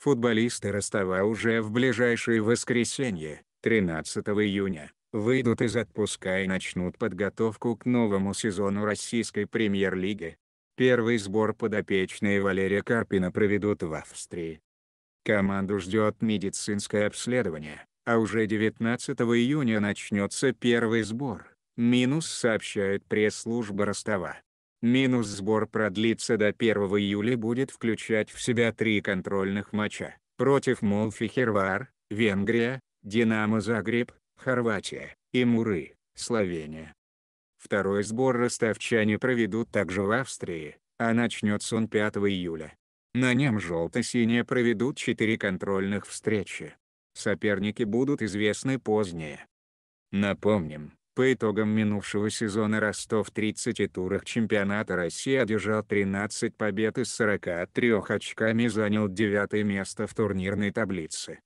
Футболисты Ростова уже в ближайшее воскресенье, 13 июня, выйдут из отпуска и начнут подготовку к новому сезону российской премьер-лиги. Первый сбор подопечные Валерия Карпина проведут в Австрии. Команду ждет медицинское обследование, а уже 19 июня начнется первый сбор, минус сообщает пресс-служба Ростова. Минус сбор продлится до 1 июля будет включать в себя три контрольных матча против Молфи Хервар, Венгрия, Динамо Загреб, Хорватия, и Муры, Словения. Второй сбор ростовчане проведут также в Австрии, а начнется он 5 июля. На нем желто-синие проведут четыре контрольных встречи. Соперники будут известны позднее. Напомним, по итогам минувшего сезона Ростов в 30 турах чемпионата России одержал 13 побед и 43 очками занял девятое место в турнирной таблице.